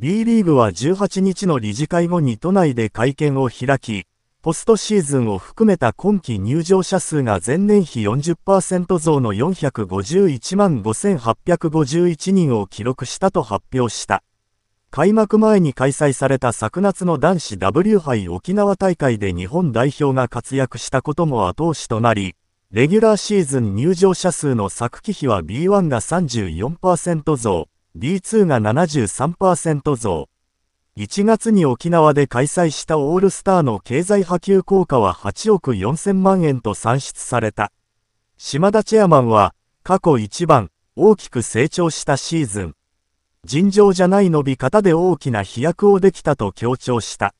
B リーグは18日の理事会後に都内で会見を開き、ポストシーズンを含めた今季入場者数が前年比40%増の451万5851人を記録したと発表した。開幕前に開催された昨夏の男子 W 杯沖縄大会で日本代表が活躍したことも後押しとなり、レギュラーシーズン入場者数の昨季比は B1 が34%増。D2 が73%増。1月に沖縄で開催したオールスターの経済波及効果は8億4000万円と算出された。島田チェアマンは、過去一番、大きく成長したシーズン。尋常じゃない伸び方で大きな飛躍をできたと強調した。